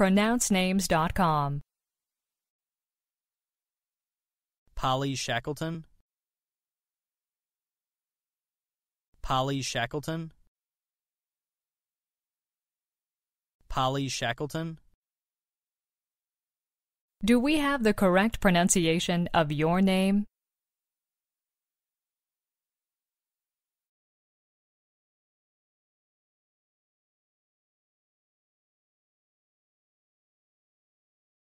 pronouncenames.com. Polly Shackleton. Polly Shackleton. Polly Shackleton. Do we have the correct pronunciation of your name?